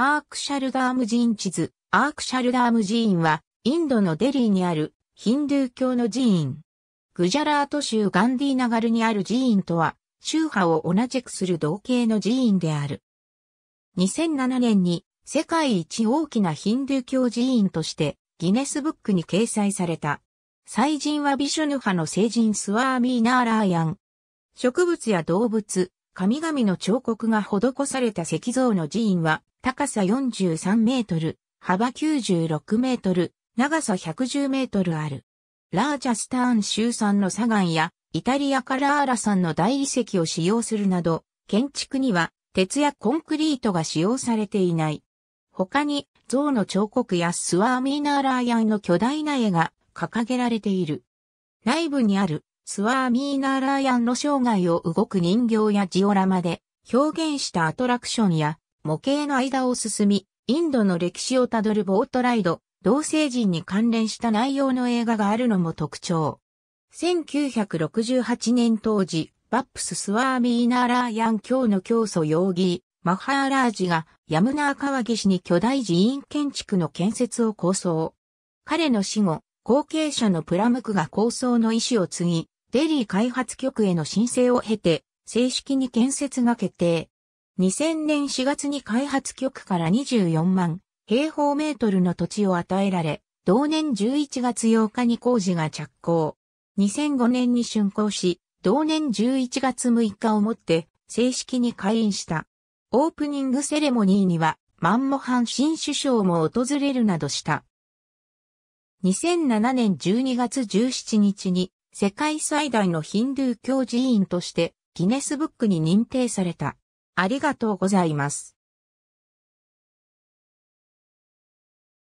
アークシャルダーム寺院地図。アークシャルダーム寺院は、インドのデリーにあるヒンドゥー教の寺院。グジャラート州ガンディーナガルにある寺院とは、宗派を同じくする同系の寺院である。2007年に世界一大きなヒンドゥー教寺院としてギネスブックに掲載された。祭神はビシュヌ派の聖人スワーミーナーラーヤン。植物や動物、神々の彫刻が施された石像の寺院は、高さ43メートル、幅96メートル、長さ110メートルある。ラージャスターン州産の砂岩や、イタリアからアーラ産の大理石を使用するなど、建築には鉄やコンクリートが使用されていない。他に、象の彫刻やスワーミーナーラーヤンの巨大な絵が掲げられている。内部にあるスワーミーナーラーヤンの生涯を動く人形やジオラマで表現したアトラクションや模型の間を進み、インドの歴史をたどるボートライド、同性人に関連した内容の映画があるのも特徴。1968年当時、バップス・スワーミーナーラーヤン教の教祖ヨーギー、マハーラージがヤムナー川岸に巨大寺院建築の建設を構想。彼の死後、後継者のプラムクが構想の意思を継ぎ、デリー開発局への申請を経て、正式に建設が決定。2000年4月に開発局から24万平方メートルの土地を与えられ、同年11月8日に工事が着工。2005年に竣工し、同年11月6日をもって正式に開院した。オープニングセレモニーには、マンモハン新首相も訪れるなどした。2007年12月17日に世界最大のヒンドゥー教寺院としてギネスブックに認定された。ありがとうございます。